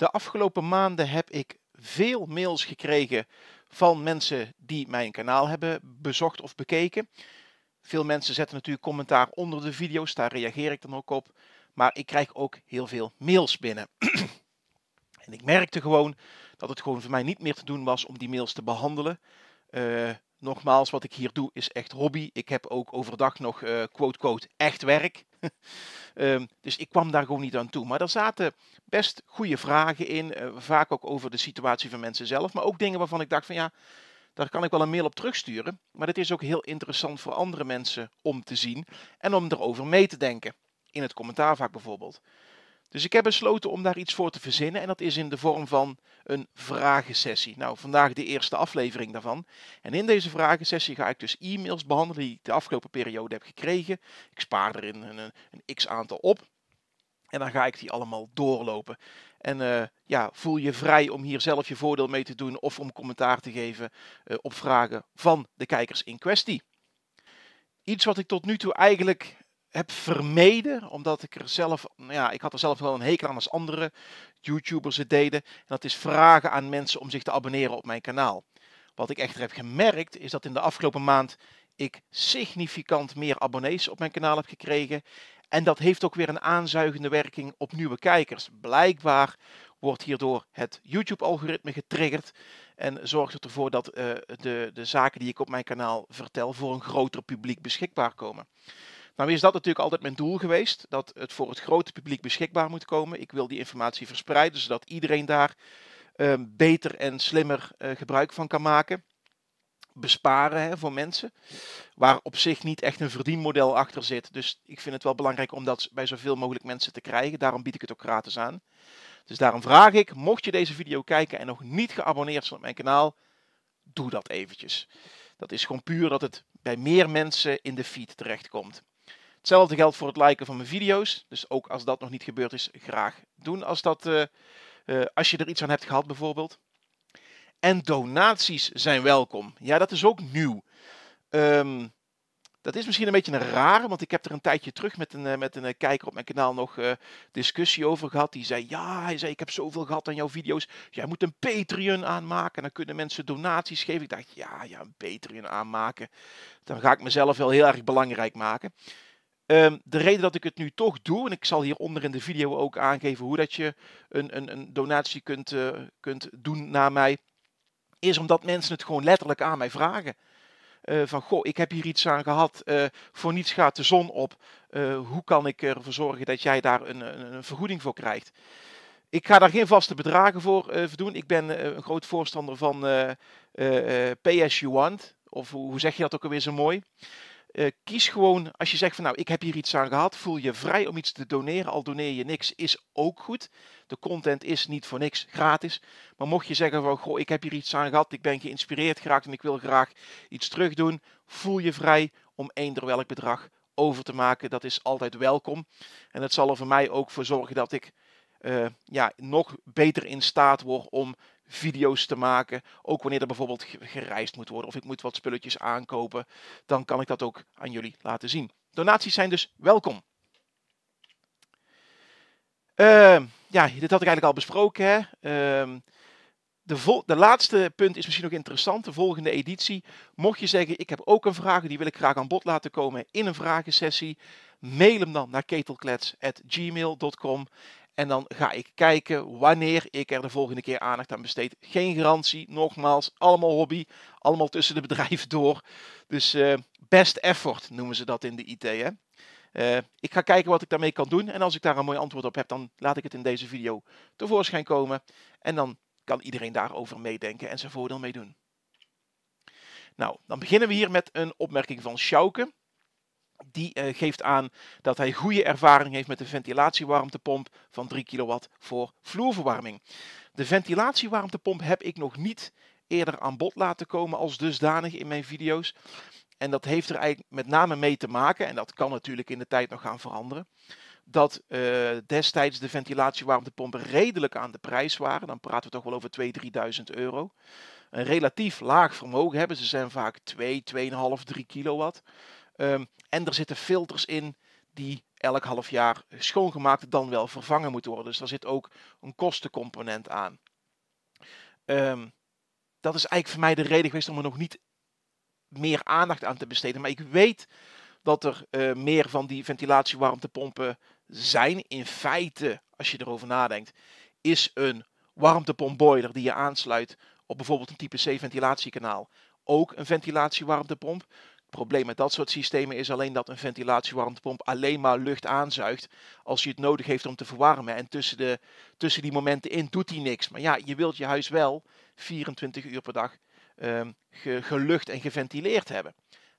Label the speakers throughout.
Speaker 1: De afgelopen maanden heb ik veel mails gekregen van mensen die mijn kanaal hebben bezocht of bekeken. Veel mensen zetten natuurlijk commentaar onder de video's, daar reageer ik dan ook op. Maar ik krijg ook heel veel mails binnen. en ik merkte gewoon dat het gewoon voor mij niet meer te doen was om die mails te behandelen. Eh, nogmaals, wat ik hier doe is echt hobby. Ik heb ook overdag nog, eh, quote-quote, echt werk. Ehm, dus ik kwam daar gewoon niet aan toe. Maar er zaten best goede vragen in. Eh, vaak ook over de situatie van mensen zelf. Maar ook dingen waarvan ik dacht van ja, daar kan ik wel een mail op terugsturen. Maar het is ook heel interessant voor andere mensen om te zien. En om erover mee te denken. In het commentaarvak bijvoorbeeld. Dus ik heb besloten om daar iets voor te verzinnen en dat is in de vorm van een vragensessie. Nou, vandaag de eerste aflevering daarvan. En in deze vragensessie ga ik dus e-mails behandelen die ik de afgelopen periode heb gekregen. Ik spaar er een, een, een x aantal op. En dan ga ik die allemaal doorlopen. En eh, ja, voel je vrij om hier zelf je voordeel mee te doen of om commentaar te geven eh, op vragen van de kijkers in kwestie. Iets wat ik tot nu toe eigenlijk heb vermeden, omdat ik er zelf, nou ja, ik had er zelf wel een hekel aan als andere YouTubers het deden. En dat is vragen aan mensen om zich te abonneren op mijn kanaal. Wat ik echter heb gemerkt is dat in de afgelopen maand ik significant meer abonnees op mijn kanaal heb gekregen. En dat heeft ook weer een aanzuigende werking op nieuwe kijkers. Blijkbaar wordt hierdoor het YouTube-algoritme getriggerd. En zorgt het ervoor dat eh, de, de zaken die ik op mijn kanaal vertel voor een groter publiek beschikbaar komen. Nou is dat natuurlijk altijd mijn doel geweest, dat het voor het grote publiek beschikbaar moet komen. Ik wil die informatie verspreiden, zodat iedereen daar ehm, beter en slimmer eh, gebruik van kan maken. Besparen hè, voor mensen, waar op zich niet echt een verdienmodel achter zit. Dus ik vind het wel belangrijk om dat bij zoveel mogelijk mensen te krijgen. Daarom bied ik het ook gratis aan. Dus daarom vraag ik, mocht je deze video kijken en nog niet geabonneerd zijn op mijn kanaal, doe dat eventjes. Dat is gewoon puur dat het bij meer mensen in de feed terechtkomt. Hetzelfde geldt voor het liken van mijn video's. Dus ook als dat nog niet gebeurd is, graag doen als, dat, eh, eh, als je er iets aan hebt gehad bijvoorbeeld. En donaties zijn welkom. Ja, dat is ook nieuw. Ehm, dat is misschien een beetje een rare, want ik heb er een tijdje terug met een, eh, met een kijker op mijn kanaal nog discussie over gehad. Die zei, ja, hij zei, ik heb zoveel gehad aan jouw video's. Jij moet een Patreon aanmaken dan kunnen mensen donaties geven. Ik dacht, ja, ja, een Patreon aanmaken. Dan ga ik mezelf wel heel erg belangrijk maken. Ehm, de reden dat ik het nu toch doe, en ik zal hieronder in de video ook aangeven hoe dat je een, een, een donatie kunt, eh, kunt doen naar mij, is omdat mensen het gewoon letterlijk aan mij vragen. Eh, van goh, ik heb hier iets aan gehad, eh, voor niets gaat de zon op. hoe kan ik ervoor zorgen dat jij daar een, een, een vergoeding voor krijgt? Ik ga daar geen vaste bedragen voor uh, doen. Ik ben een groot voorstander van uh, pay as you want. Of hoe zeg je dat ook alweer zo mooi? Eh, kies gewoon, als je zegt van nou, ik heb hier iets aan gehad, voel je vrij om iets te doneren, al doneer je niks, is ook goed. De content is niet voor niks gratis. Maar mocht je zeggen van goh, ik heb hier iets aan gehad, ik ben geïnspireerd geraakt en ik wil graag iets terug doen, voel je vrij om eender welk bedrag over te maken. Dat is altijd welkom. En dat zal er voor mij ook voor zorgen dat ik eh, ja, nog beter in staat word om video's te maken. Ook wanneer er bijvoorbeeld gereisd moet worden of ik moet wat spulletjes aankopen, dan kan ik dat ook aan jullie laten zien. Donaties zijn dus welkom. Ehm, ja, dit had ik eigenlijk al besproken. Hè? Uh, de, de, laatste punt is misschien nog interessant. De volgende editie. Mocht je zeggen, ik heb ook een vraag, die wil ik graag aan bod laten komen in een vragensessie. Mail hem dan naar ketelklets.gmail.com. En dan ga ik kijken wanneer ik er de volgende keer aandacht aan besteed. Geen garantie, nogmaals, allemaal hobby, allemaal tussen de bedrijven door. Dus uh, best effort noemen ze dat in de IT. Hè? Eh, ik ga kijken wat ik daarmee kan doen. En als ik daar een mooi antwoord op heb, dan laat ik het in deze video tevoorschijn komen. En dan kan iedereen daarover meedenken en zijn voordeel mee doen. Nou, dan beginnen we hier met een opmerking van Schauke die eh, geeft aan dat hij goede ervaring heeft met de ventilatiewarmtepomp van 3 kW voor vloerverwarming. De ventilatiewarmtepomp heb ik nog niet eerder aan bod laten komen als dusdanig in mijn video's. En dat heeft er eigenlijk met name mee te maken, en dat kan natuurlijk in de tijd nog gaan veranderen, dat eh, destijds de ventilatiewarmtepompen redelijk aan de prijs waren. Dan praten we toch wel over 2.000, 3.000 euro. Een relatief laag vermogen hebben. Ze zijn vaak 2, 2,5, 3 kilowatt. Ehm, en er zitten filters in die elk half jaar schoongemaakt dan wel vervangen moeten worden. Dus daar zit ook een kostencomponent aan. Ehm, dat is eigenlijk voor mij de reden geweest om er nog niet meer aandacht aan te besteden. Maar ik weet dat er eh, meer van die ventilatiewarmtepompen zijn. In feite, als je erover nadenkt, is een warmtepompboiler die je aansluit op bijvoorbeeld een type C ventilatiekanaal ook een ventilatiewarmtepomp probleem met dat soort systemen is alleen dat een ventilatiewarmtepomp alleen maar lucht aanzuigt als je het nodig heeft om te verwarmen. En tussen, de, tussen die momenten in doet hij niks. Maar ja, je wilt je huis wel 24 uur per dag ehm, gelucht en geventileerd hebben.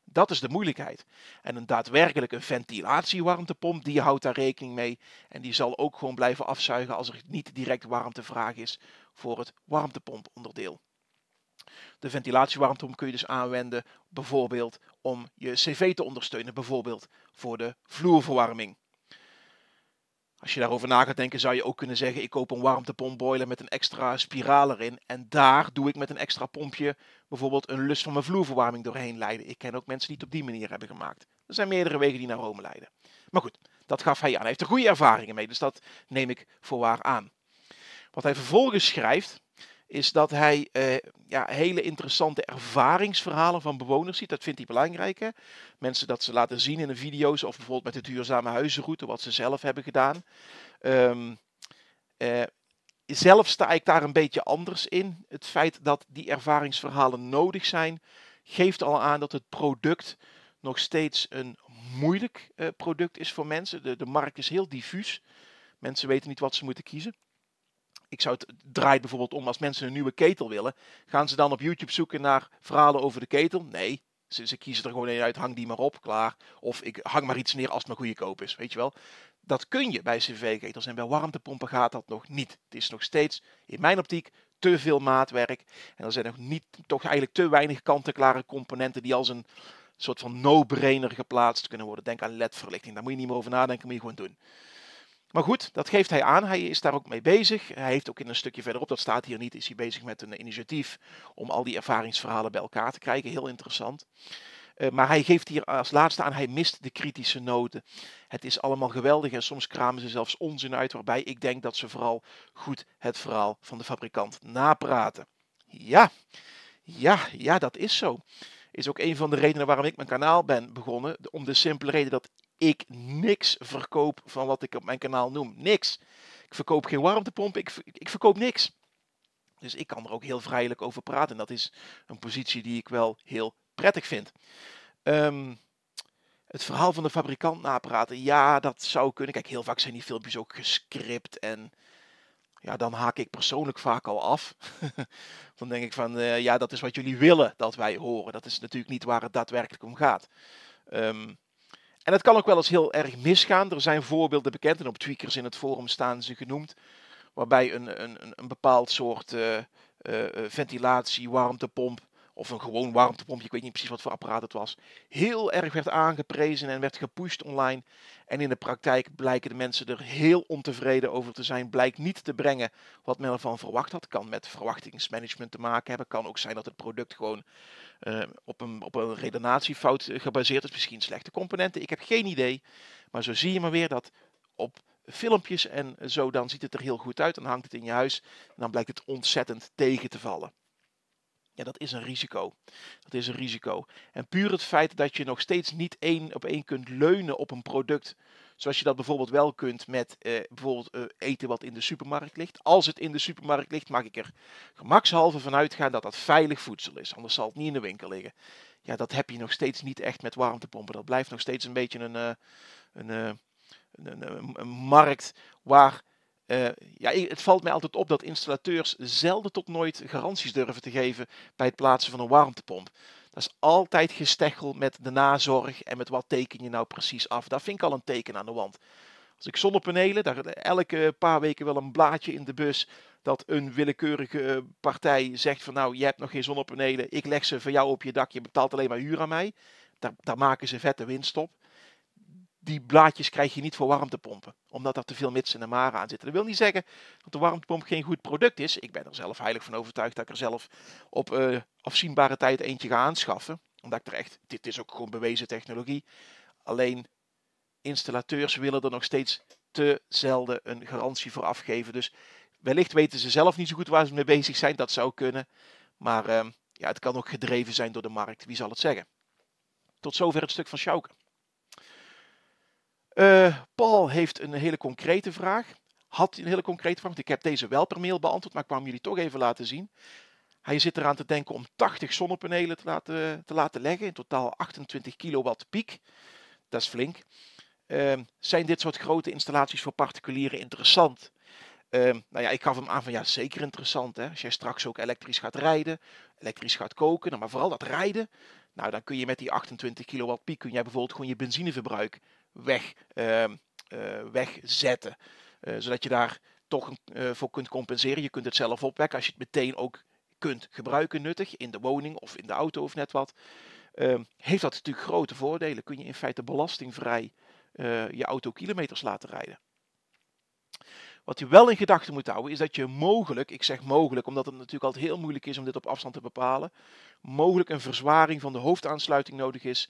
Speaker 1: Dat is de moeilijkheid. En een daadwerkelijke ventilatiewarmtepomp, die houdt daar rekening mee. En die zal ook gewoon blijven afzuigen als er niet direct warmtevraag is voor het warmtepomponderdeel. De ventilatiewarmtepomp kun je dus aanwenden bijvoorbeeld om je cv te ondersteunen, bijvoorbeeld voor de vloerverwarming. Als je daarover na gaat denken, zou je ook kunnen zeggen: ik koop een warmtepompboiler met een extra spiraal erin. En daar doe ik met een extra pompje bijvoorbeeld een lus van mijn vloerverwarming doorheen leiden. Ik ken ook mensen die het op die manier hebben gemaakt. Er zijn meerdere wegen die naar Rome leiden. Maar goed, dat gaf hij aan. Hij heeft er goede ervaringen mee, dus dat neem ik voorwaar aan. Wat hij vervolgens schrijft, is dat hij eh, ja, hele interessante ervaringsverhalen van bewoners ziet. Dat vindt hij belangrijk. Mensen dat ze laten zien in de video's of bijvoorbeeld met de duurzame huizenroute, wat ze zelf hebben gedaan. Ehm, eh, zelf sta ik daar een beetje anders in. Het feit dat die ervaringsverhalen nodig zijn, geeft al aan dat het product nog steeds een moeilijk eh, product is voor mensen. De, de markt is heel diffuus. Mensen weten niet wat ze moeten kiezen ik zou het draait bijvoorbeeld om als mensen een nieuwe ketel willen. Gaan ze dan op YouTube zoeken naar verhalen over de ketel? Nee. Ze, kiezen er gewoon een uit, hang die maar op, klaar. Of ik hang maar iets neer als het maar goede koop is, weet je wel. Dat kun je bij cv-ketels en bij warmtepompen gaat dat nog niet. Het is nog steeds, in mijn optiek, te veel maatwerk. En er zijn nog niet, toch eigenlijk te weinig kant-en-klare componenten die als een soort van no-brainer geplaatst kunnen worden. Denk aan LED-verlichting, daar moet je niet meer over nadenken, moet je gewoon doen. Maar goed, dat geeft hij aan. Hij is daar ook mee bezig. Hij heeft ook in een stukje verderop, dat staat hier niet, is hij bezig met een initiatief om al die ervaringsverhalen bij elkaar te krijgen. Heel interessant. Eh, maar hij geeft hier als laatste aan, hij mist de kritische noten. Het is allemaal geweldig en soms kramen ze zelfs onzin uit, waarbij ik denk dat ze vooral goed het verhaal van de fabrikant napraten. Ja, ja, ja, dat is zo. Is ook een van de redenen waarom ik mijn kanaal ben begonnen. Om de simpele reden dat ik niks verkoop van wat ik op mijn kanaal noem. Niks. Ik verkoop geen warmtepomp, ik, ik verkoop niks. Dus ik kan er ook heel vrijelijk over praten. En dat is een positie die ik wel heel prettig vind. Ehm, het verhaal van de fabrikant napraten. Ja, dat zou kunnen. Kijk, heel vaak zijn die filmpjes ook gescript. En ja, dan haak ik persoonlijk vaak al af. dan denk ik van, eh, ja, dat is wat jullie willen dat wij horen. Dat is natuurlijk niet waar het daadwerkelijk om gaat. Um, en het kan ook wel eens heel erg misgaan. Er zijn voorbeelden bekend, en op tweakers in het forum staan ze genoemd, waarbij een, een, een bepaald soort uh, uh, ventilatie, warmtepomp of een gewoon warmtepompje, ik weet niet precies wat voor apparaat het was, heel erg werd aangeprezen en werd gepusht online. En in de praktijk blijken de mensen er heel ontevreden over te zijn, blijkt niet te brengen wat men ervan verwacht had. Kan met verwachtingsmanagement te maken hebben, kan ook zijn dat het product gewoon eh, op, een, op een redenatiefout eh, gebaseerd is, misschien slechte componenten, ik heb geen idee. Maar zo zie je maar weer dat op filmpjes en zo, dan ziet het er heel goed uit. Dan hangt het in je huis en dan blijkt het ontzettend tegen te vallen dat is een risico. Dat is een risico. En puur het feit dat je nog steeds niet één op één kunt leunen op een product, zoals je dat bijvoorbeeld wel kunt met eh, bijvoorbeeld eh, eten wat in de supermarkt ligt. Als het in de supermarkt ligt, mag ik er gemakshalve van uitgaan dat dat veilig voedsel is. Anders zal het niet in de winkel liggen. Ja, dat heb je nog steeds niet echt met warmtepompen. Dat blijft nog steeds een beetje een, eh, eh, een, een, een, een markt waar eh, ja, het valt mij altijd op dat installateurs zelden tot nooit garanties durven te geven bij het plaatsen van een warmtepomp. Dat is altijd gesteggel met de nazorg en met wat teken je nou precies af. Daar vind ik al een teken aan de wand. Als ik zonnepanelen, daar elke paar weken wel een blaadje in de bus dat een willekeurige eh, partij zegt van nou, je hebt nog geen zonnepanelen, ik leg ze voor jou op je dak, je betaalt alleen maar huur aan mij. Daar, daar maken ze vette winst op die blaadjes krijg je niet voor warmtepompen. Omdat er te veel mits en maren aan zitten. Dat wil niet zeggen dat de warmtepomp geen goed product is. Ik ben er zelf heilig van overtuigd dat ik er zelf op eh, afzienbare tijd eentje ga aanschaffen. Omdat ik er echt, dit is ook gewoon bewezen technologie. Alleen installateurs willen er nog steeds te zelden een garantie voor afgeven. Dus wellicht weten ze zelf niet zo goed waar ze mee bezig zijn. Dat zou kunnen. Maar ehm, ja, het kan ook gedreven zijn door de markt. Wie zal het zeggen? Tot zover het stuk van Schauken. Eh, Paul heeft een hele concrete vraag. Had een hele concrete vraag, ik heb deze wel per mail beantwoord, maar ik kwam jullie toch even laten zien. Hij zit eraan te denken om 80 zonnepanelen te laten, te laten leggen, in totaal 28 kilowatt piek. Dat is flink. Ehm, zijn dit soort grote installaties voor particulieren interessant? Uh, nou ja, ik gaf hem aan van ja, zeker interessant. Hè? Als jij straks ook elektrisch gaat rijden, elektrisch gaat koken, nou, maar vooral dat rijden. Nou, dan kun je met die 28 kilowatt piek kun jij bijvoorbeeld gewoon je benzineverbruik weg, ehm, eh, wegzetten. Eh, zodat je daar toch eh, voor kunt compenseren. Je kunt het zelf opwekken als je het meteen ook kunt gebruiken nuttig in de woning of in de auto of net wat. Ehm, heeft dat natuurlijk grote voordelen. Kun je in feite belastingvrij je auto kilometers laten rijden. Wat je wel in gedachten moet houden is dat je mogelijk, ik zeg mogelijk omdat het natuurlijk altijd heel moeilijk is om dit op afstand te bepalen, mogelijk een verzwaring van de hoofdaansluiting nodig is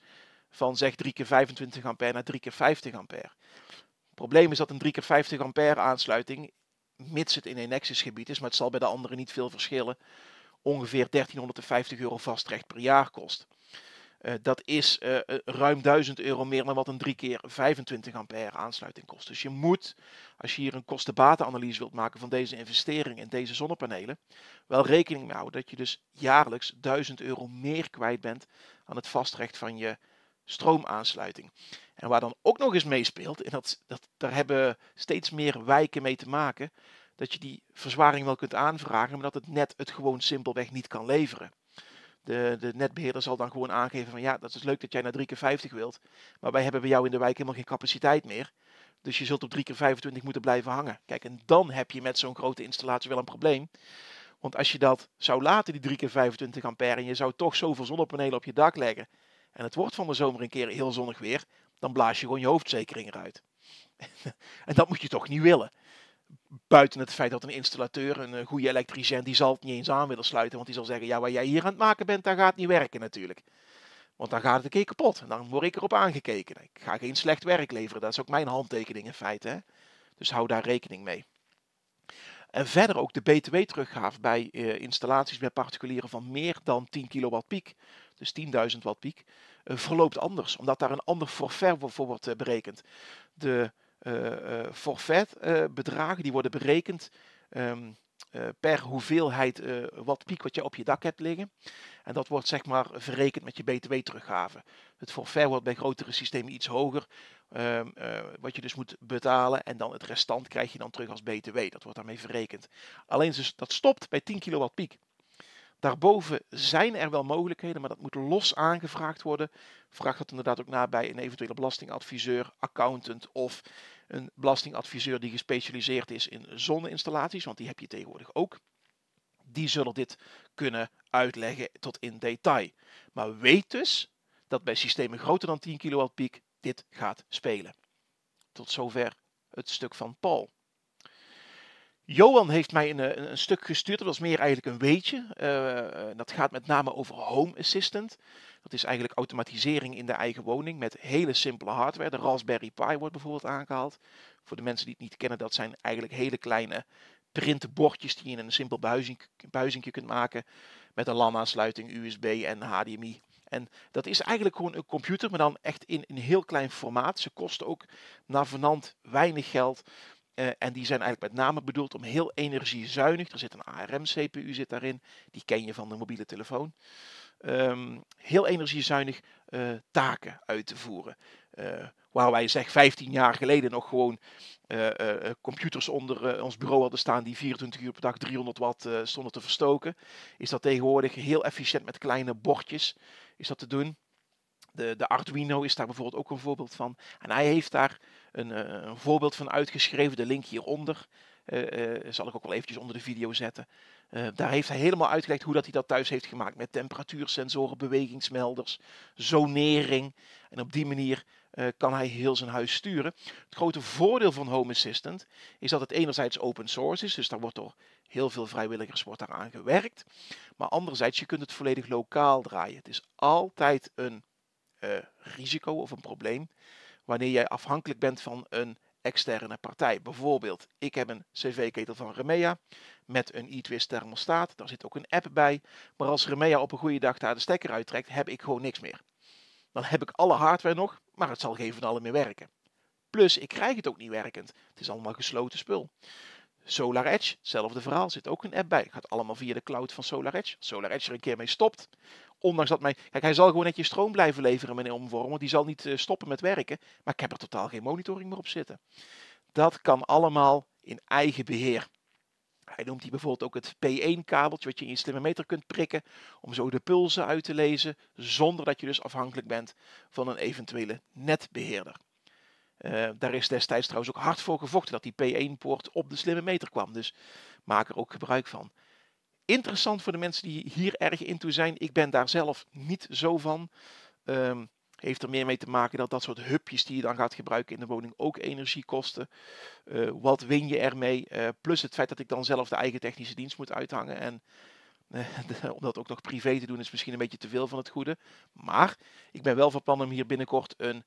Speaker 1: van zeg 3 keer 25 ampère naar 3 keer 50 ampère. Het probleem is dat een 3 keer 50 ampère aansluiting, mits het in een gebied is, maar het zal bij de andere niet veel verschillen, ongeveer 1350 euro vastrecht per jaar kost. Eh, dat is eh, eh, ruim 1000 euro meer dan wat een 3 keer 25 ampère aansluiting kost. Dus je moet, als je hier een kostenbatenanalyse wilt maken van deze investering in deze zonnepanelen, wel rekening mee houden dat je dus jaarlijks 1000 euro meer kwijt bent aan het vastrecht van je stroomaansluiting. En waar dan ook nog eens meespeelt, en dat, dat, daar hebben steeds meer wijken mee te maken, dat je die verzwaring wel kunt aanvragen, maar dat het net het gewoon simpelweg niet kan leveren. De, de netbeheerder zal dan gewoon aangeven van ja, dat is leuk dat jij naar 3 keer 50 wilt, maar wij hebben bij jou in de wijk helemaal geen capaciteit meer. Dus je zult op 3 keer 25 moeten blijven hangen. Kijk, en dan heb je met zo'n grote installatie wel een probleem. Want als je dat zou laten, die 3 keer 25 ampère, en je zou toch zoveel zonnepanelen op je dak leggen, en het wordt van de zomer een keer heel zonnig weer, dan blaas je gewoon je hoofdzekering eruit. en dat moet je toch niet willen. Buiten het feit dat een installateur, een eh, goede elektricien, die zal het niet eens aan willen sluiten. Want die zal zeggen, ja, wat jij hier aan het maken bent, dat gaat niet werken natuurlijk. Want dan gaat het een keer kapot. En dan word ik erop aangekeken. Ik ga geen slecht werk leveren. Dat is ook mijn handtekening in feite. Hè? Dus hou daar rekening mee. En verder ook de btw teruggaaf bij eh, installaties bij particulieren van meer dan 10 kilowatt piek dus 10.000 watt piek, eh, verloopt anders, omdat daar een ander forfait voor wordt eh, berekend. De eh, bedragen die worden berekend ehm, per hoeveelheid uh, wat piek wat je op je dak hebt liggen. En dat wordt zeg maar verrekend met je btw-teruggave. Het forfait wordt bij grotere systemen iets hoger, ehm, wat je dus moet betalen. En dan het restant krijg je dan terug als btw. Dat wordt daarmee verrekend. Alleen dus, dat stopt bij 10 kilowatt piek. Daarboven zijn er wel mogelijkheden, maar dat moet los aangevraagd worden. Vraag dat inderdaad ook na bij een eventuele belastingadviseur, accountant of een belastingadviseur die gespecialiseerd is in zonneinstallaties, want die heb je tegenwoordig ook. Die zullen dit kunnen uitleggen tot in detail. Maar weet dus dat bij systemen groter dan 10 kW piek dit gaat spelen. Tot zover het stuk van Paul. Johan heeft mij eh, een, een, stuk gestuurd. Dat was meer eigenlijk een weetje. Eh, eh, dat gaat met name over Home Assistant. Dat is eigenlijk automatisering in de eigen woning met hele simpele hardware. De Raspberry Pi wordt bijvoorbeeld aangehaald. Voor de mensen die het niet kennen, dat zijn eigenlijk hele kleine printbordjes die je in een simpel buizing, kunt maken. Met een LAN-aansluiting, USB en HDMI. En dat is eigenlijk gewoon een computer, maar dan echt in een heel klein formaat. Ze kosten ook naar vernant weinig geld. Eh, en die zijn eigenlijk met name bedoeld om heel energiezuinig. Er zit een ARM-CPU zit daarin. Die ken je van de mobiele telefoon. Ehm, heel energiezuinig eh, taken uit te voeren. Eh, waar wij zeg 15 jaar geleden nog gewoon computers onder ons bureau hadden staan die 24 uur per dag 300 watt stonden te verstoken, is dat tegenwoordig heel efficiënt met kleine bordjes is dat te doen. De, de Arduino is daar bijvoorbeeld ook een voorbeeld van. En hij heeft daar een, eh, een voorbeeld van uitgeschreven, de link hieronder. Eh, eh, zal ik ook wel eventjes onder de video zetten. daar heeft hij helemaal uitgelegd hoe dat hij dat thuis heeft gemaakt. Met temperatuursensoren, bewegingsmelders, zonering. En op die manier kan hij heel zijn huis sturen. Het grote voordeel van Home Assistant is dat het enerzijds open source is. Dus daar wordt door heel veel vrijwilligers aan gewerkt. Maar anderzijds, je kunt het volledig lokaal draaien. Het is altijd een eh, risico of een probleem wanneer jij afhankelijk bent van een externe partij. Bijvoorbeeld, ik heb een CV-ketel van Remea met een e-twist thermostaat. Daar zit ook een app bij. Maar als Remea op een goede dag daar de stekker uittrekt, heb ik gewoon niks meer. Dan heb ik alle hardware nog, maar het zal geen van allen meer werken. Plus, ik krijg het ook niet werkend. Het is allemaal gesloten spul. Solar Edge, hetzelfde verhaal, zit ook een app bij. Gaat allemaal via de cloud van Solar Edge. Solar Edge er een keer mee stopt, ondanks dat mijn Kijk, hij zal gewoon netjes stroom blijven leveren, meneer Omvorm. die zal niet eh, stoppen met werken. Maar ik heb er totaal geen monitoring meer op zitten. Dat kan allemaal in eigen beheer. Hij noemt die bijvoorbeeld ook het P1-kabeltje, wat je in je slimme meter kunt prikken. Om zo de pulsen uit te lezen, zonder dat je dus afhankelijk bent van een eventuele netbeheerder. Eh, daar is destijds trouwens ook hard voor gevochten dat die P1-poort op de slimme meter kwam. Dus maak er ook gebruik van. Interessant voor de mensen die hier erg in toe zijn. Ik ben daar zelf niet zo van. Ehm, heeft er meer mee te maken dat dat soort hubjes die je dan gaat gebruiken in de woning ook energie kosten. Eh, wat win je ermee? Uh, plus het feit dat ik dan zelf de eigen technische dienst moet uithangen. En eh, om dat ook nog privé te doen is misschien een beetje te veel van het goede. Maar ik ben wel van plan om hier binnenkort een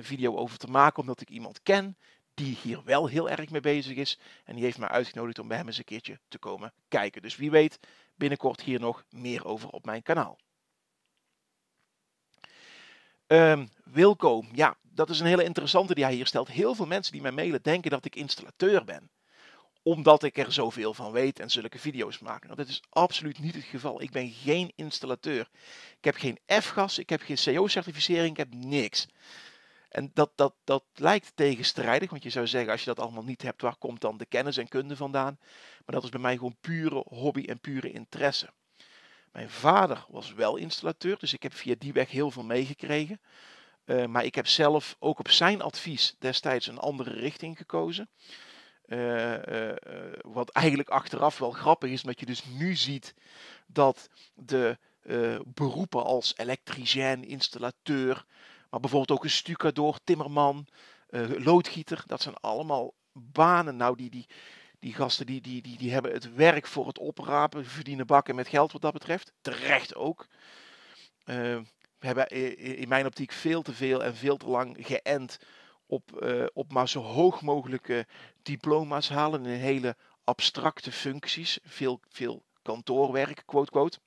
Speaker 1: video over te maken, omdat ik iemand ken die hier wel heel erg mee bezig is. En die heeft me uitgenodigd om bij hem eens een keertje te komen kijken. Dus wie weet, binnenkort hier nog meer over op mijn kanaal. Um, ja, dat is een hele interessante die hij hier stelt. Heel veel mensen die mij mailen denken dat ik installateur ben omdat ik er zoveel van weet en zulke video's maak. Nou, dat is absoluut niet het geval. Ik ben geen installateur. Ik heb geen F-gas, ik heb geen CO-certificering, ik heb niks. En dat, dat, dat lijkt tegenstrijdig, want je zou zeggen, als je dat allemaal niet hebt, waar komt dan de kennis en kunde vandaan? Maar dat is bij mij gewoon pure hobby en pure interesse. Mijn vader was wel installateur, dus ik heb via die weg heel veel meegekregen. Eh, maar ik heb zelf ook op zijn advies destijds een andere richting gekozen. Eh, eh, wat eigenlijk achteraf wel grappig is, omdat je dus nu ziet dat de beroepen als elektricien, installateur, maar bijvoorbeeld ook een stucador, timmerman, eh, loodgieter. Dat zijn allemaal banen. Nou, die, die, die gasten die, die, die, die hebben het werk voor het oprapen. Verdienen bakken met geld wat dat betreft. Terecht ook. Eh, we hebben in mijn optiek veel te veel en veel te lang geënt op, eh, op maar zo hoog mogelijke diploma's halen in hele abstracte functies. Veel, veel kantoorwerk, quote, quote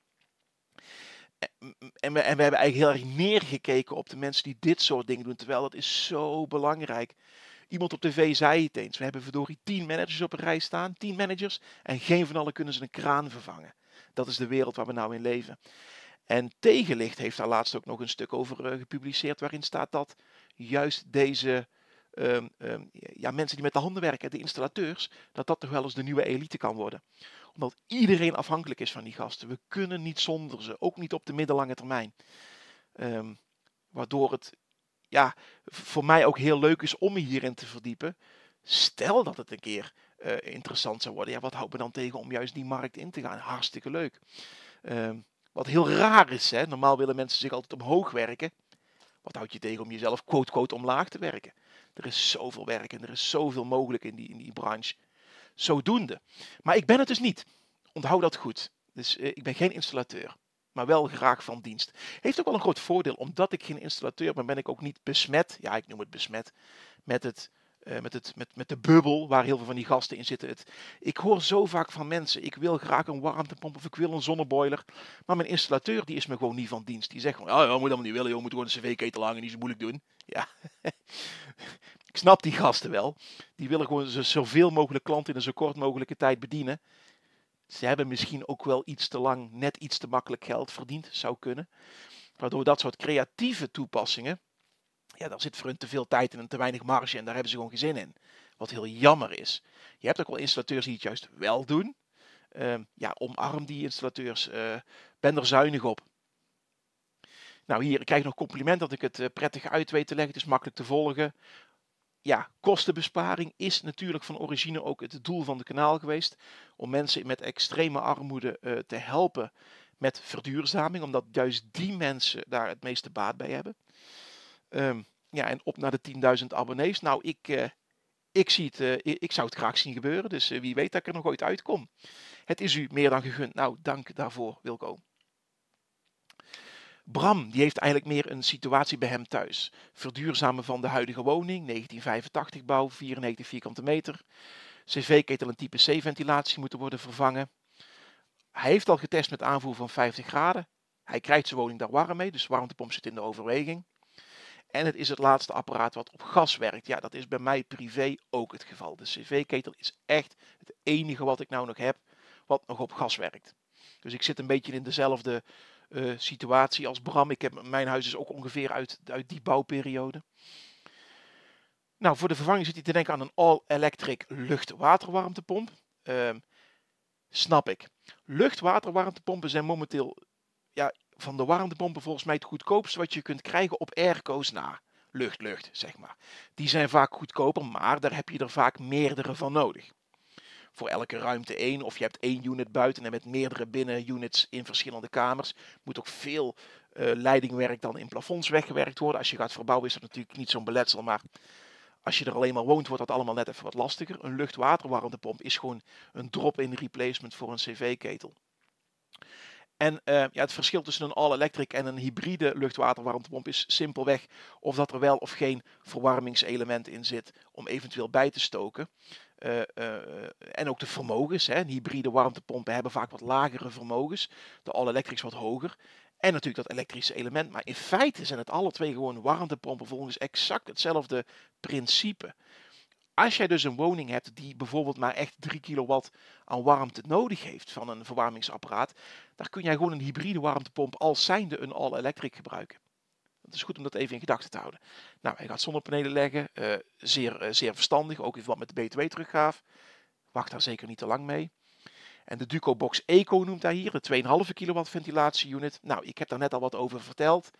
Speaker 1: en we, en we hebben eigenlijk heel erg neergekeken op de mensen die dit soort dingen doen. Terwijl dat is zo belangrijk. Iemand op tv zei het eens. We hebben verdorie tien managers op een rij staan. Tien managers. En geen van allen kunnen ze een kraan vervangen. Dat is de wereld waar we nou in leven. En Tegenlicht heeft daar laatst ook nog een stuk over eh, gepubliceerd. Waarin staat dat juist deze Ehm, ehm, ja, mensen die met de handen werken, de installateurs, dat dat toch wel eens de nieuwe elite kan worden. Omdat iedereen afhankelijk is van die gasten. We kunnen niet zonder ze, ook niet op de middellange termijn. Ehm, waardoor het ja, voor mij ook heel leuk is om me hierin te verdiepen. Stel dat het een keer eh, interessant zou worden. Ja, wat houdt me dan tegen om juist die markt in te gaan? Hartstikke leuk. wat heel raar is, hè? normaal willen mensen zich altijd omhoog werken. Wat houd je tegen om jezelf quote-quote omlaag te werken? Er is zoveel werk en er is zoveel mogelijk in die, in die branche. Zodoende. Maar ik ben het dus niet. Onthoud dat goed. Dus eh, ik ben geen installateur, maar wel graag van dienst. Heeft ook wel een groot voordeel. Omdat ik geen installateur ben, ben ik ook niet besmet. Ja, ik noem het besmet. Met het eh, met, het, met, met de bubbel waar heel veel van die gasten in zitten. Het, ik hoor zo vaak van mensen: ik wil graag een warmtepomp of ik wil een zonneboiler. Maar mijn installateur die is me gewoon niet van dienst. Die zegt gewoon: oh, ja, moet helemaal niet willen, je moet gewoon een cv-ketel hangen, niet zo moeilijk doen. Ja, ik snap die gasten wel. Die willen gewoon zoveel mogelijk klanten in een zo kort mogelijke tijd bedienen. Ze hebben misschien ook wel iets te lang, net iets te makkelijk geld verdiend, zou kunnen. Waardoor dat soort creatieve toepassingen ja, daar zit voor hun te veel tijd en te weinig marge en daar hebben ze gewoon gezin in. Wat heel jammer is. Je hebt ook wel installateurs die het juist wel doen. Uh, ja, omarm die installateurs. Eh, ben er zuinig op. Nou, hier ik krijg ik nog compliment dat ik het eh, prettig uit weet te leggen. Het is makkelijk te volgen. Ja, kostenbesparing is natuurlijk van origine ook het doel van de kanaal geweest. Om mensen met extreme armoede eh, te helpen met verduurzaming. Omdat juist die mensen daar het meeste baat bij hebben. Ehm, ja, en op naar de 10.000 abonnees. Nou, ik, eh, ik, zie het, eh, ik zou het graag zien gebeuren. Dus eh, wie weet dat ik er nog ooit uitkom. Het is u meer dan gegund. Nou, dank daarvoor, Wilco. Bram, die heeft eigenlijk meer een situatie bij hem thuis. Verduurzamen van de huidige woning, 1985 bouw, 94 vierkante meter. CV-ketel en type C-ventilatie moeten worden vervangen. Hij heeft al getest met aanvoer van 50 graden. Hij krijgt zijn woning daar warm mee, dus warmtepomp zit in de overweging. En het is het laatste apparaat wat op gas werkt. Ja, dat is bij mij privé ook het geval. De cv-ketel is echt het enige wat ik nou nog heb wat nog op gas werkt. Dus ik zit een beetje in dezelfde eh, situatie als Bram. Ik heb, mijn huis is ook ongeveer uit, uit die bouwperiode. Nou, voor de vervanging zit hij te denken aan een all-electric lucht-waterwarmtepomp. Uh, snap ik. Lucht-waterwarmtepompen zijn momenteel ja, van de warmtepompen volgens mij het goedkoopste wat je kunt krijgen op airco's na. Lucht, lucht, zeg maar. Die zijn vaak goedkoper, maar daar heb je er vaak meerdere van nodig. Voor elke ruimte één, of je hebt één unit buiten en met meerdere binnen units in verschillende kamers. Moet ook veel eh, leidingwerk dan in plafonds weggewerkt worden. Als je gaat verbouwen is dat natuurlijk niet zo'n beletsel, maar als je er alleen maar woont, wordt dat allemaal net even wat lastiger. Een lucht-waterwarmtepomp is gewoon een drop-in replacement voor een cv-ketel. En eh, ja, het verschil tussen een all-electric en een hybride luchtwaterwarmtepomp is simpelweg of dat er wel of geen verwarmingselement in zit om eventueel bij te stoken. Eh, eh, en ook de vermogens. Hè. Hybride warmtepompen hebben vaak wat lagere vermogens. De all-electrics wat hoger. En natuurlijk dat elektrische element. Maar in feite zijn het alle twee gewoon warmtepompen volgens exact hetzelfde principe als jij dus een woning hebt die bijvoorbeeld maar echt 3 kilowatt aan warmte nodig heeft van een verwarmingsapparaat, dan kun jij gewoon een hybride warmtepomp als zijnde een all-electric gebruiken. Het is goed om dat even in gedachten te houden. Nou, hij gaat zonnepanelen leggen, eh, zeer, eh, zeer verstandig, ook even wat met de btw-teruggaaf. Wacht daar zeker niet te lang mee. En de Duco Box Eco noemt hij hier, de 2,5 kilowatt ventilatie unit. Nou, ik heb daar net al wat over verteld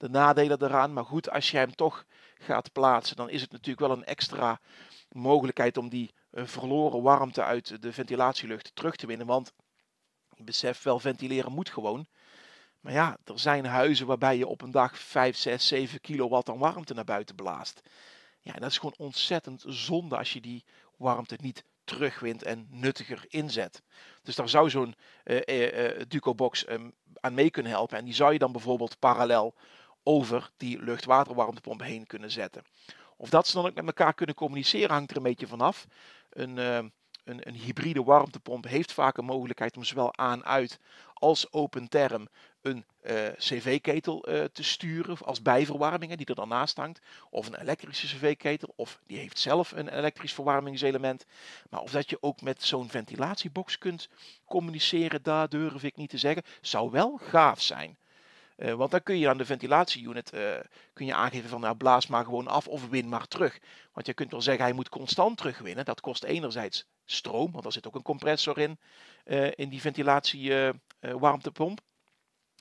Speaker 1: de nadelen daaraan. Maar goed, als je hem toch gaat plaatsen, dan is het natuurlijk wel een extra mogelijkheid om die eh, verloren warmte uit de ventilatielucht terug te winnen. Want je beseft wel, ventileren moet gewoon. Maar ja, er zijn huizen waarbij je op een dag 5, 6, 7 kilowatt aan warmte naar buiten blaast. Ja, en dat is gewoon ontzettend zonde als je die warmte niet terugwint en nuttiger inzet. Dus daar zou zo'n eh, eh, Duco-box ehm, aan mee kunnen helpen. En die zou je dan bijvoorbeeld parallel over die luchtwaterwarmtepomp heen kunnen zetten. Of dat ze dan ook met elkaar kunnen communiceren hangt er een beetje vanaf. Een, eh, een, een, hybride warmtepomp heeft vaak een mogelijkheid om zowel aan-uit als open term een eh, cv-ketel eh, te sturen als bijverwarmingen die er dan naast hangt. Of een elektrische cv-ketel of die heeft zelf een elektrisch verwarmingselement. Maar of dat je ook met zo'n ventilatiebox kunt communiceren, daar durf ik niet te zeggen. Zou wel gaaf zijn. Eh, want dan kun je aan de ventilatieunit eh, kun je aangeven van nou blaas maar gewoon af of win maar terug. Want je kunt wel zeggen hij moet constant terugwinnen. Dat kost enerzijds stroom, want daar zit ook een compressor in, eh, in die ventilatiewarmtepomp.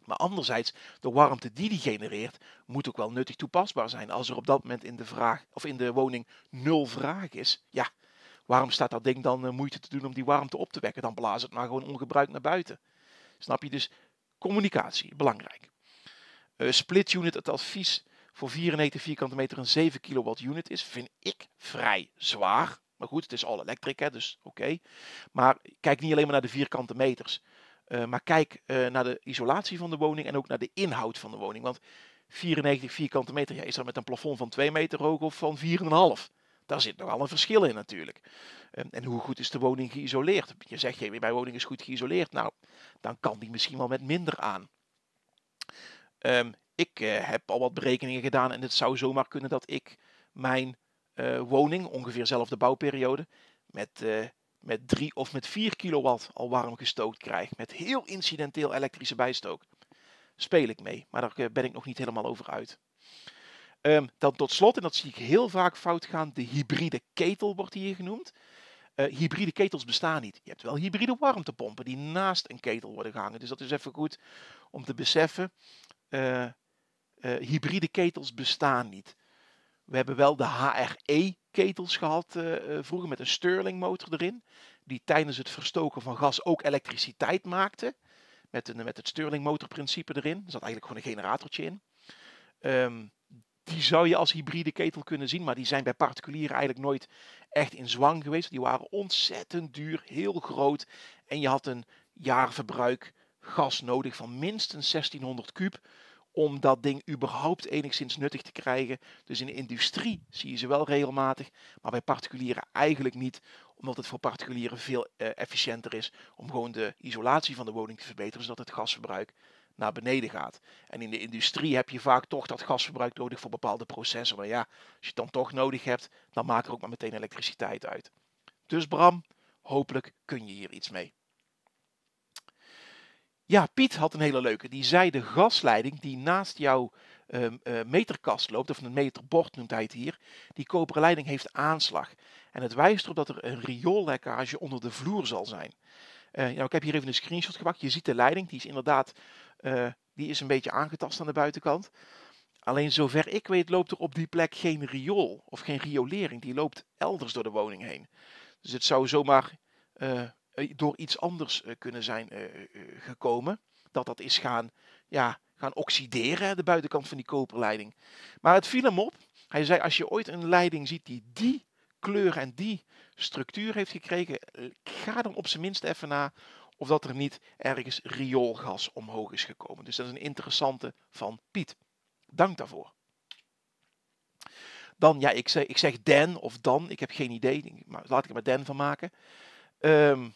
Speaker 1: maar anderzijds, de warmte die die genereert, moet ook wel nuttig toepasbaar zijn. Als er op dat moment in de, vraag, of in de woning nul vraag is, ja, waarom staat dat ding dan moeite te doen om die warmte op te wekken? Dan blaas het maar gewoon ongebruikt naar buiten. Snap je? Dus communicatie, belangrijk split unit het advies voor 94 vierkante meter een 7 kilowatt unit is, vind ik vrij zwaar. Maar goed, het is all electric, hè, dus oké. Maar kijk niet alleen maar naar de vierkante meters. Eh, maar kijk eh, naar de isolatie van de woning en ook naar de inhoud van de woning. Want 94 vierkante meter, ja, is dat met een plafond van 2 meter hoog of van 4,5? Daar zit nogal een verschil in natuurlijk. Ehm, en hoe goed is de woning geïsoleerd? Je zegt, je, mijn woning is goed geïsoleerd. Nou, dan kan die misschien wel met minder aan. Ehm, ik eh, heb al wat berekeningen gedaan en het zou zomaar kunnen dat ik mijn eh, woning, ongeveer zelf de bouwperiode, met, uh, met 3 of met 4 kilowatt al warm gestookt krijg. Met heel incidenteel elektrische bijstook. Speel ik mee, maar daar ben ik nog niet helemaal over uit. Ehm, dan tot slot, en dat zie ik heel vaak fout gaan, de hybride ketel wordt hier genoemd. hybride ketels bestaan niet. Je hebt wel hybride warmtepompen die naast een ketel worden gehangen. Dus dat is even goed om te beseffen eh, eh, hybride ketels bestaan niet. We hebben wel de HRE-ketels gehad eh, vroeger met een Stirling motor erin. Die tijdens het verstoken van gas ook elektriciteit maakte. Met, een, met het Stirling erin. Er zat eigenlijk gewoon een generatortje in. Ehm, die zou je als hybride ketel kunnen zien, maar die zijn bij particulieren eigenlijk nooit echt in zwang geweest. Die waren ontzettend duur, heel groot en je had een jaarverbruik gas nodig van minstens 1600 kub om dat ding überhaupt enigszins nuttig te krijgen. Dus in de industrie zie je ze wel regelmatig, maar bij particulieren eigenlijk niet, omdat het voor particulieren veel eh, efficiënter is om gewoon de isolatie van de woning te verbeteren, zodat het gasverbruik naar beneden gaat. En in de industrie heb je vaak toch dat gasverbruik nodig voor bepaalde processen. Maar ja, als je het dan toch nodig hebt, dan maak er ook maar meteen elektriciteit uit. Dus Bram, hopelijk kun je hier iets mee. Ja, Piet had een hele leuke. Die zei de gasleiding die naast jouw ehm, eh, meterkast loopt, of een meterbord noemt hij het hier, die koperen leiding heeft aanslag. En het wijst erop dat er een rioollekkage onder de vloer zal zijn. nou, ik heb hier even een screenshot gepakt. Je ziet de leiding, die is inderdaad eh, die is een beetje aangetast aan de buitenkant. Alleen zover ik weet loopt er op die plek geen riool of geen riolering. Die loopt elders door de woning heen. Dus het zou zomaar eh, door iets anders eh, kunnen zijn eh, gekomen. Dat dat is gaan, ja, gaan oxideren, de buitenkant van die koperleiding. Maar het viel hem op. Hij zei, als je ooit een leiding ziet die die kleur en die structuur heeft gekregen, ga dan op zijn minst even na of dat er niet ergens rioolgas omhoog is gekomen. Dus dat is een interessante van Piet. Dank daarvoor. Dan, ja, ik zeg, ik zeg den of dan, ik heb geen idee, maar laat ik er maar den van maken. Ehm,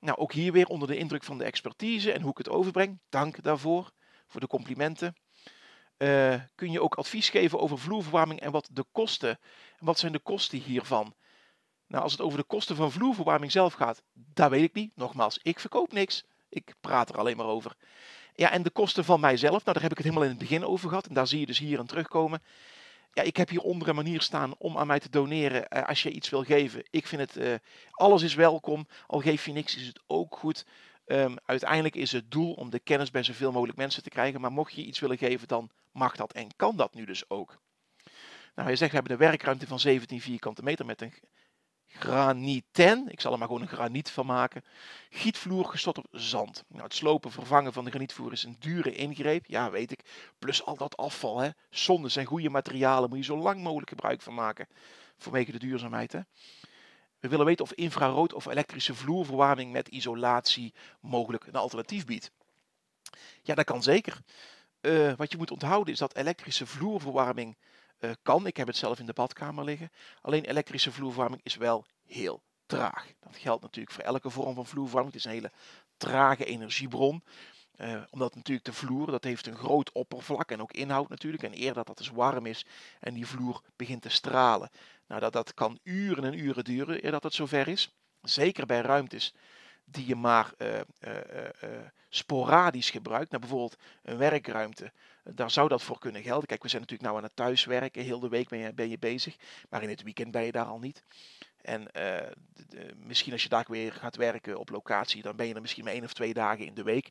Speaker 1: nou, ook hier weer onder de indruk van de expertise en hoe ik het overbreng. Dank daarvoor, voor de complimenten. Eh, kun je ook advies geven over vloerverwarming en wat de kosten? wat zijn de kosten hiervan? Nou, als het over de kosten van vloerverwarming zelf gaat, daar weet ik niet. Nogmaals, ik verkoop niks. Ik praat er alleen maar over. Ja, en de kosten van mijzelf, nou daar heb ik het helemaal in het begin over gehad. En daar zie je dus hier een terugkomen ja, ik heb hieronder een manier staan om aan mij te doneren eh, als je iets wil geven. Ik vind het, eh, alles is welkom. Al geef je niks, is het ook goed. Ehm, uiteindelijk is het doel om de kennis bij zoveel mogelijk mensen te krijgen. Maar mocht je iets willen geven, dan mag dat en kan dat nu dus ook. Nou, je zegt, we hebben een werkruimte van 17 vierkante meter met een granieten, ik zal er maar gewoon een graniet van maken, gietvloer gestort op zand. Nou, het slopen vervangen van de granietvloer is een dure ingreep, ja weet ik, plus al dat afval. Hè. Zonde zijn goede materialen, moet je zo lang mogelijk gebruik van maken, vanwege de duurzaamheid. Hè. We willen weten of infrarood of elektrische vloerverwarming met isolatie mogelijk een alternatief biedt. Ja, dat kan zeker. Eh, wat je moet onthouden is dat elektrische vloerverwarming eh, kan. Ik heb het zelf in de badkamer liggen. Alleen elektrische vloerverwarming is wel heel traag. Dat geldt natuurlijk voor elke vorm van vloerverwarming. Het is een hele trage energiebron. Eh, omdat natuurlijk de vloer, dat heeft een groot oppervlak en ook inhoud natuurlijk. En eer dat dat dus warm is en die vloer begint te stralen. Nou, dat, dat kan uren en uren duren eer dat het zover is. Zeker bij ruimtes die je maar eh, eh, eh, sporadisch gebruikt. Nou, bijvoorbeeld een werkruimte, daar zou dat voor kunnen gelden. Kijk, we zijn natuurlijk nou aan het thuiswerken, heel de week ben je, ben je bezig, maar in het weekend ben je daar al niet. En misschien als je daar weer gaat werken op locatie, dan ben je er misschien maar één of twee dagen in de week.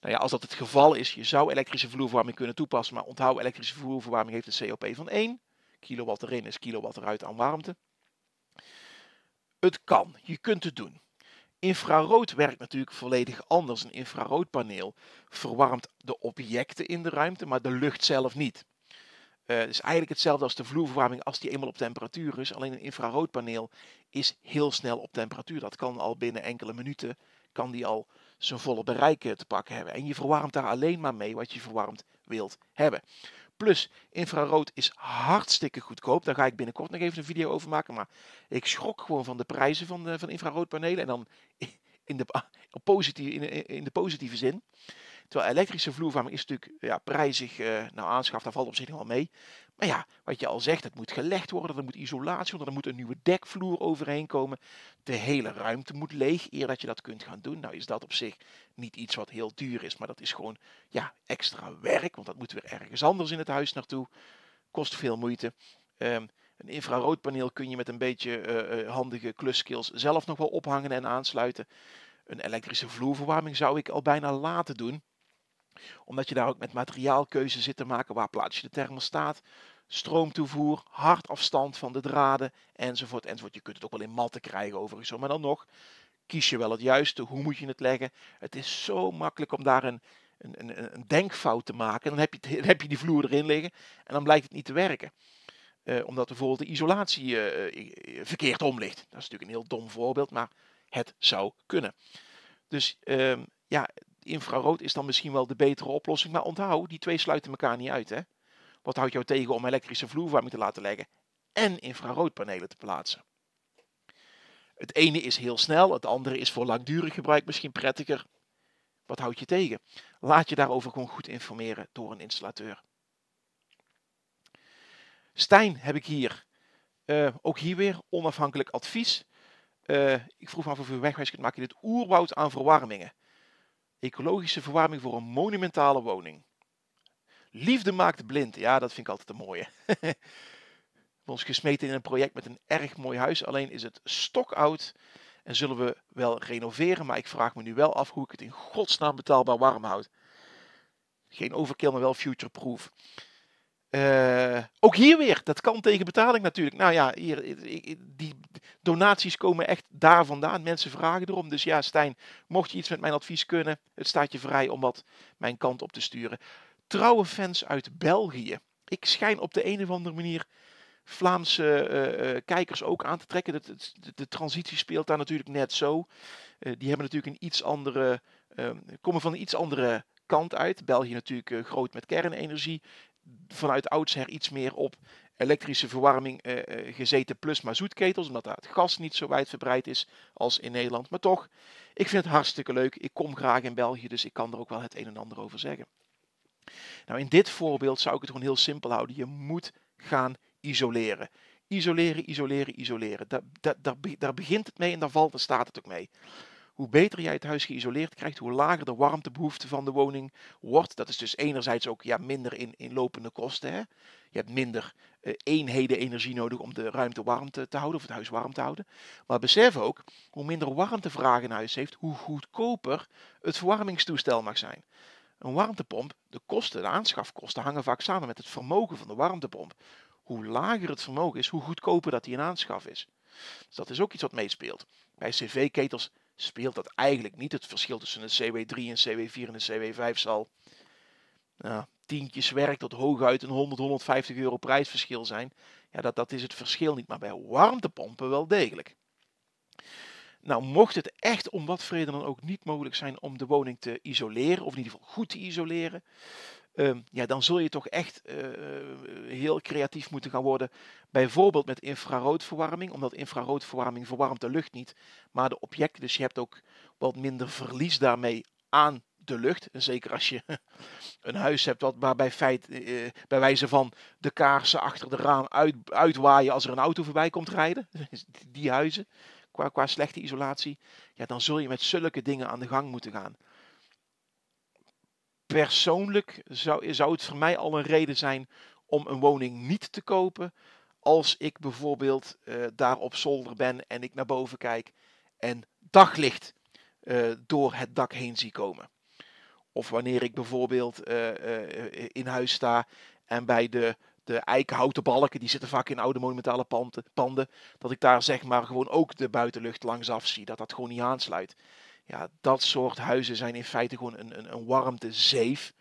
Speaker 1: Nou ja, als dat het geval is, je zou elektrische vloerverwarming kunnen toepassen, maar onthoud, elektrische vloerverwarming heeft een COP van 1. Kilowatt erin is kilowatt eruit aan warmte. Het kan, je kunt het doen. Infrarood werkt natuurlijk volledig anders. Een infraroodpaneel verwarmt de objecten in de ruimte, maar de lucht zelf niet. Eh, het is eigenlijk hetzelfde als de vloerverwarming als die eenmaal op temperatuur is. Alleen een infraroodpaneel is heel snel op temperatuur. Dat kan al binnen enkele minuten kan die al zijn volle bereik eh, te pakken hebben. En je verwarmt daar alleen maar mee wat je verwarmd wilt hebben. Plus, infrarood is hartstikke goedkoop. Daar ga ik binnenkort nog even een video over maken. Maar ik schrok gewoon van de prijzen van, de, van infraroodpanelen. En dan in de, in de positieve zin. Terwijl elektrische vloerverwarming is natuurlijk ja, prijzig. Uh, nou, aanschaf, daar valt op zich wel mee. Maar ja, wat je al zegt, het moet gelegd worden, er moet isolatie worden, er moet een nieuwe dekvloer overheen komen. De hele ruimte moet leeg eer dat je dat kunt gaan doen. Nou is dat op zich niet iets wat heel duur is, maar dat is gewoon ja, extra werk, want dat moet weer ergens anders in het huis naartoe. Kost veel moeite. Um, een infraroodpaneel kun je met een beetje eh, eh, handige klusskills zelf nog wel ophangen en aansluiten. Een elektrische vloerverwarming zou ik al bijna laten doen omdat je daar ook met materiaalkeuze zit te maken. Waar plaats je de thermostaat? Stroomtoevoer, hardafstand van de draden enzovoort. enzovoort. Je kunt het ook wel in matten krijgen overigens. Maar dan nog, kies je wel het juiste? Hoe moet je het leggen? Het is zo makkelijk om daar een, een, een, een denkfout te maken. Dan heb, je, heb je die vloer erin liggen en dan blijkt het niet te werken. Eh, omdat bijvoorbeeld de isolatie eh, eh, verkeerd om ligt. Dat is natuurlijk een heel dom voorbeeld, maar het zou kunnen. Dus ehm, ja, infrarood is dan misschien wel de betere oplossing. Maar onthoud, die twee sluiten elkaar niet uit. Hè? Wat houdt jou tegen om elektrische vloerverwarming te laten leggen en infraroodpanelen te plaatsen? Het ene is heel snel, het andere is voor langdurig gebruik misschien prettiger. Wat houdt je tegen? Laat je daarover gewoon goed informeren door een installateur. Stijn heb ik hier. Eh, ook hier weer onafhankelijk advies. Eh, ik vroeg me af of u wegwijs kunt maken in het oerwoud aan verwarmingen. Ecologische verwarming voor een monumentale woning. Liefde maakt blind. Ja, dat vind ik altijd een mooie. We ons gesmeten in een project met een erg mooi huis. Alleen is het stokoud en zullen we wel renoveren. Maar ik vraag me nu wel af hoe ik het in godsnaam betaalbaar warm houd. Geen overkill, maar wel futureproof. Eh, ook hier weer, dat kan tegen betaling natuurlijk. Nou ja, hier, die, donaties komen echt daar vandaan. Mensen vragen erom. Dus ja, Stijn, mocht je iets met mijn advies kunnen, het staat je vrij om wat mijn kant op te sturen. Trouwe fans uit België. Ik schijn op de een of andere manier Vlaamse eh, eh, eh, kijkers ook aan te trekken. De, de, transitie speelt daar natuurlijk net zo. die hebben natuurlijk een iets andere, ehm, komen van een iets andere kant uit. België natuurlijk groot met kernenergie vanuit oudsher iets meer op elektrische verwarming eh, eh, gezeten plus zoetketels, omdat daar het gas niet zo wijdverbreid is als in Nederland. Maar toch, ik vind het hartstikke leuk. Ik kom graag in België, dus ik kan er ook wel het een en ander over zeggen. Nou, in dit voorbeeld zou ik het gewoon heel simpel houden. Je moet gaan isoleren. Isoleren, isoleren, isoleren. daar, daar begint het mee en daar valt en staat het ook mee hoe beter jij het huis geïsoleerd krijgt, hoe lager de warmtebehoefte van de woning wordt. Dat is dus enerzijds ook ja, minder in, in lopende kosten. Hè? Je hebt minder eh, eenheden energie nodig om de ruimte warm te, te, houden of het huis warm te houden. Maar besef ook, hoe minder warmtevraag een huis heeft, hoe goedkoper het verwarmingstoestel mag zijn. Een warmtepomp, de kosten, de aanschafkosten hangen vaak samen met het vermogen van de warmtepomp. Hoe lager het vermogen is, hoe goedkoper dat die in aanschaf is. Dus dat is ook iets wat meespeelt. Bij cv-ketels speelt dat eigenlijk niet. Het verschil tussen een CW3 en CW4 en een CW5 zal nou, tientjes werk tot hooguit een 100, 150 euro prijsverschil zijn. Ja, dat, dat is het verschil niet, maar bij warmtepompen wel degelijk. Nou, mocht het echt om wat vrede dan ook niet mogelijk zijn om de woning te isoleren, of in ieder geval goed te isoleren, Ehm, ja, dan zul je toch echt eh, eh, heel creatief moeten gaan worden. Bijvoorbeeld met infraroodverwarming, omdat infraroodverwarming verwarmt de lucht niet, maar de objecten. Dus je hebt ook wat minder verlies daarmee aan de lucht. En zeker als je een huis hebt wat, waarbij feit, eh, bij wijze van de kaarsen achter de raam uit, uitwaaien als er een auto voorbij komt rijden. Dus die huizen, qua, qua slechte isolatie. Ja, dan zul je met zulke dingen aan de gang moeten gaan persoonlijk zou, zou het voor mij al een reden zijn om een woning niet te kopen. Als ik bijvoorbeeld eh, daar op zolder ben en ik naar boven kijk en daglicht eh, door het dak heen zie komen. Of wanneer ik bijvoorbeeld eh, in huis sta en bij de, de eikenhouten balken, die zitten vaak in oude monumentale panden, panden, dat ik daar zeg maar gewoon ook de buitenlucht langs af zie, dat dat gewoon niet aansluit. Ja, dat soort huizen zijn in feite gewoon een, een, een warmtezeef.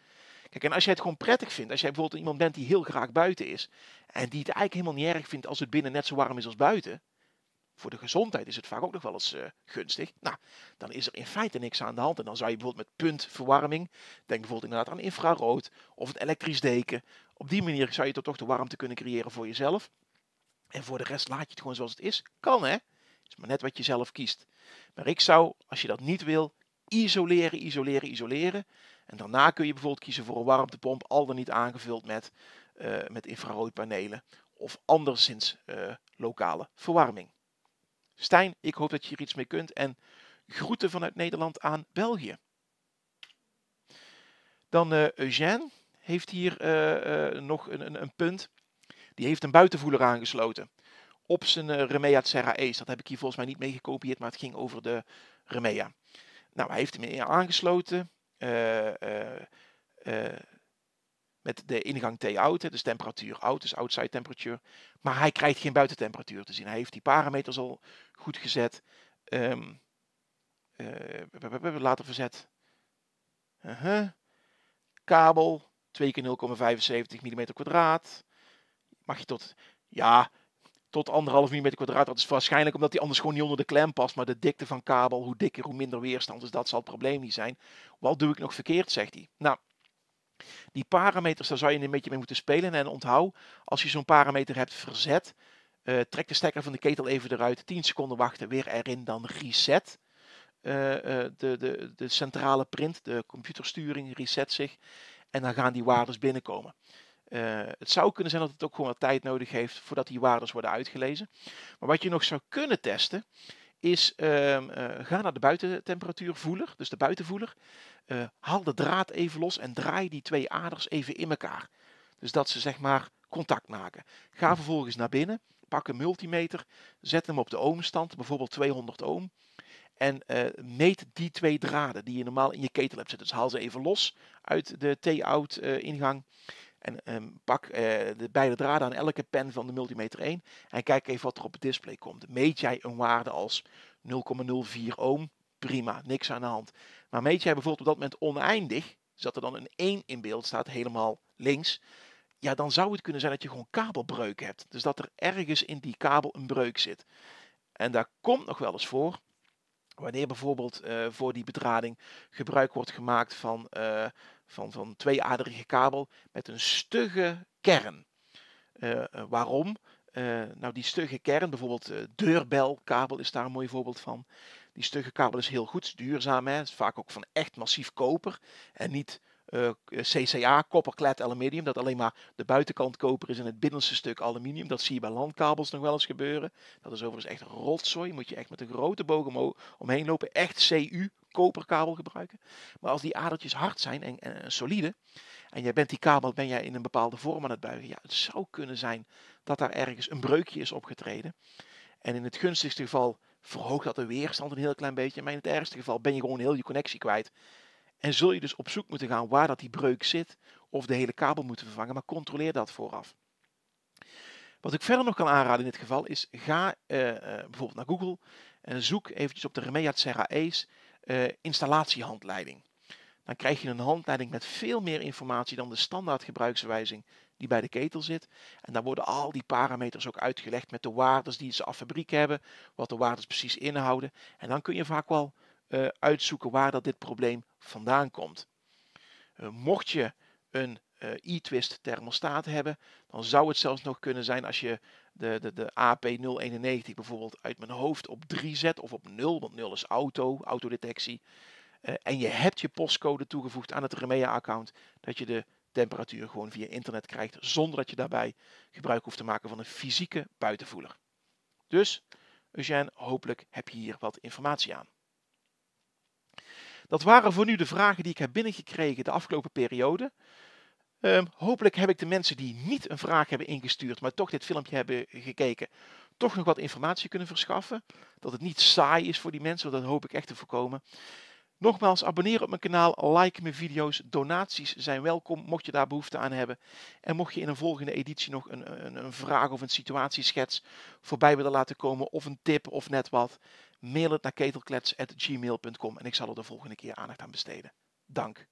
Speaker 1: Kijk, en als jij het gewoon prettig vindt, als jij bijvoorbeeld iemand bent die heel graag buiten is en die het eigenlijk helemaal niet erg vindt als het binnen net zo warm is als buiten, voor de gezondheid is het vaak ook nog wel eens eh, gunstig. Nou, dan is er in feite niks aan de hand. En dan zou je bijvoorbeeld met puntverwarming, denk bijvoorbeeld inderdaad aan infrarood of een elektrisch deken. Op die manier zou je toch de warmte kunnen creëren voor jezelf. En voor de rest laat je het gewoon zoals het is. Kan hè? is maar net wat je zelf kiest. Maar ik zou, als je dat niet wil, isoleren, isoleren, isoleren. En daarna kun je bijvoorbeeld kiezen voor een warmtepomp, al dan niet aangevuld met, uh, met infraroodpanelen of anderszins eh, lokale verwarming. Stijn, ik hoop dat je hier iets mee kunt en groeten vanuit Nederland aan België. Dan uh, Eugène heeft hier nog een, een, een punt. Die heeft een buitenvoeler aangesloten op zijn eh, Remea Serra Ace. Dat heb ik hier volgens mij niet mee gekopieerd, maar het ging over de Remea. Nou, hij heeft hem aangesloten. Eh, eh, met de ingang T-out, dus temperatuur out, dus outside temperatuur. Maar hij krijgt geen buitentemperatuur te zien. Hij heeft die parameters al goed gezet. Um, later verzet. Kabel, 2 keer 0,75 mm kwadraat. Mag je tot... Ja, tot anderhalf mm kwadraat. Dat is waarschijnlijk omdat die anders gewoon niet onder de klem past. Maar de dikte van kabel, hoe dikker, hoe minder weerstand. Dus dat zal het probleem niet zijn. Wat doe ik nog verkeerd, zegt hij. Nou, die parameters, daar zou je een beetje mee moeten spelen. En onthoud, als je zo'n parameter hebt verzet, eh, trek de stekker van de ketel even eruit. 10 seconden wachten, weer erin, dan reset. Eh, eh, de, de, de centrale print, de computersturing reset zich. En dan gaan die waardes binnenkomen. Eh, het zou kunnen zijn dat het ook gewoon wat tijd nodig heeft voordat die waardes worden uitgelezen. Maar wat je nog zou kunnen testen, is ehm, eh, ga naar de buitentemperatuurvoeler, dus de buitenvoeler. Eh, haal de draad even los en draai die twee aders even in elkaar. Dus dat ze zeg maar contact maken. Ga vervolgens naar binnen, pak een multimeter, zet hem op de ohmstand, bijvoorbeeld 200 ohm. En meet die twee draden die je normaal in je ketel hebt zitten. Dus haal ze even los uit de T-out ingang. En, ehm, pak eh, de beide draden aan elke pen van de multimeter 1 en kijk even wat er op het display komt. Meet jij een waarde als 0,04 ohm? Prima, niks aan de hand. Maar meet jij bijvoorbeeld op dat moment oneindig, zat dus er dan een 1 in beeld staat, helemaal links. Ja, dan zou het kunnen zijn dat je gewoon kabelbreuk hebt. Dus dat er ergens in die kabel een breuk zit. En daar komt nog wel eens voor Wanneer bijvoorbeeld eh, voor die bedrading gebruik wordt gemaakt van, uh, van, van tweeaderige kabel met een stugge kern. Eh, waarom? nou, die stugge kern, bijvoorbeeld deurbelkabel is daar een mooi voorbeeld van. Die stugge kabel is heel goed, duurzaam. Hè? Is vaak ook van echt massief koper en niet eh, CCA, copper clad aluminium, dat alleen maar de buitenkant koper is en het binnenste stuk aluminium. Dat zie je bij landkabels nog wel eens gebeuren. Dat is overigens echt rotzooi, moet je echt met een grote boog omheen lopen. Echt CU, koperkabel gebruiken. Maar als die adertjes hard zijn en, solide, en jij bent die kabel ben jij in een bepaalde vorm aan het buigen, ja, het zou kunnen zijn dat daar ergens een breukje is opgetreden. En in het gunstigste geval verhoogt dat de weerstand een heel klein beetje. Maar in het ergste geval ben je gewoon heel je connectie kwijt. En zul je dus op zoek moeten gaan waar dat die breuk zit of de hele kabel moeten vervangen, maar controleer dat vooraf. Wat ik verder nog kan aanraden in dit geval is, ga eh, eh, bijvoorbeeld naar Google en zoek eventjes op de Remea Serra Ace uh, installatiehandleiding. Dan krijg je een handleiding met veel meer informatie dan de standaard gebruikswijzing die bij de ketel zit. En daar worden al die parameters ook uitgelegd met de waardes die ze af fabriek hebben, wat de waardes precies inhouden. En dan kun je vaak wel eh, uitzoeken waar dat dit probleem vandaan komt. Eh, mocht je een e-twist eh, thermostaat hebben, dan zou het zelfs nog kunnen zijn als je de, de, de AP091 bijvoorbeeld uit mijn hoofd op 3 zet of op 0, want 0 is auto, autodetectie. Eh, en je hebt je postcode toegevoegd aan het Remea-account, dat je de temperatuur gewoon via internet krijgt, zonder dat je daarbij gebruik hoeft te maken van een fysieke buitenvoeler. Dus, Eugène, hopelijk heb je hier wat informatie aan. Dat waren voor nu de vragen die ik heb binnengekregen de afgelopen periode. Ehm, hopelijk heb ik de mensen die niet een vraag hebben ingestuurd, maar toch dit filmpje hebben gekeken, toch nog wat informatie kunnen verschaffen. Dat het niet saai is voor die mensen, dat hoop ik echt te voorkomen. Nogmaals, abonneer op mijn kanaal, like mijn video's, donaties zijn welkom mocht je daar behoefte aan hebben. En mocht je in een volgende editie nog een, een, een vraag of een situatieschets voorbij willen laten komen of een tip of net wat, mail het naar ketelklets.gmail.com en ik zal er de volgende keer aandacht aan besteden. Dank.